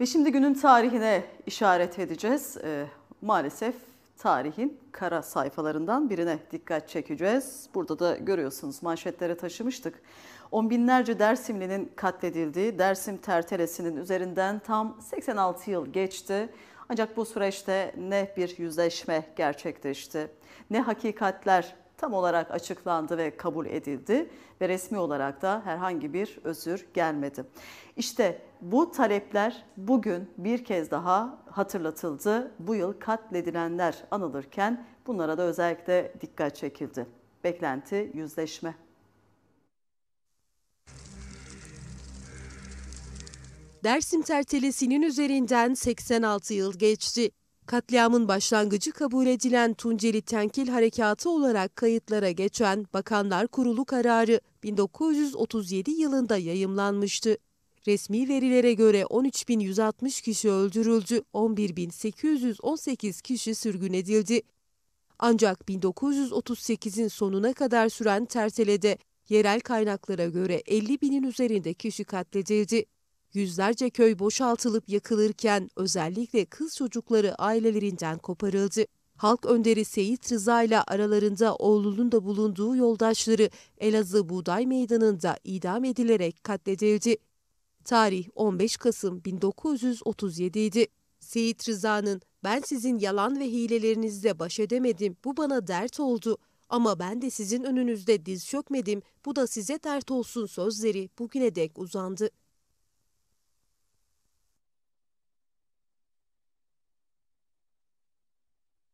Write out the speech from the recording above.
Ve şimdi günün tarihine işaret edeceğiz. E, maalesef tarihin kara sayfalarından birine dikkat çekeceğiz. Burada da görüyorsunuz manşetlere taşımıştık. On binlerce Dersimli'nin katledildiği Dersim Tertelesi'nin üzerinden tam 86 yıl geçti. Ancak bu süreçte ne bir yüzleşme gerçekleşti, ne hakikatler tam olarak açıklandı ve kabul edildi ve resmi olarak da herhangi bir özür gelmedi. İşte bu talepler bugün bir kez daha hatırlatıldı. Bu yıl katledilenler anılırken bunlara da özellikle dikkat çekildi. Beklenti yüzleşme. Dersim tertelesinin üzerinden 86 yıl geçti. Katliamın başlangıcı kabul edilen Tunceli Tenkil Harekatı olarak kayıtlara geçen Bakanlar Kurulu kararı 1937 yılında yayımlanmıştı. Resmi verilere göre 13.160 kişi öldürüldü, 11.818 kişi sürgün edildi. Ancak 1938'in sonuna kadar süren tertelede yerel kaynaklara göre 50 binin üzerinde kişi katledildi. Yüzlerce köy boşaltılıp yakılırken özellikle kız çocukları ailelerinden koparıldı. Halk önderi Seyit Rıza ile aralarında oğlunun da bulunduğu yoldaşları Elazığ Buğday Meydanı'nda idam edilerek katledildi. Tarih 15 Kasım 1937 idi. Seyit Rıza'nın ben sizin yalan ve hilelerinizle baş edemedim bu bana dert oldu ama ben de sizin önünüzde diz çökmedim bu da size dert olsun sözleri bugüne dek uzandı.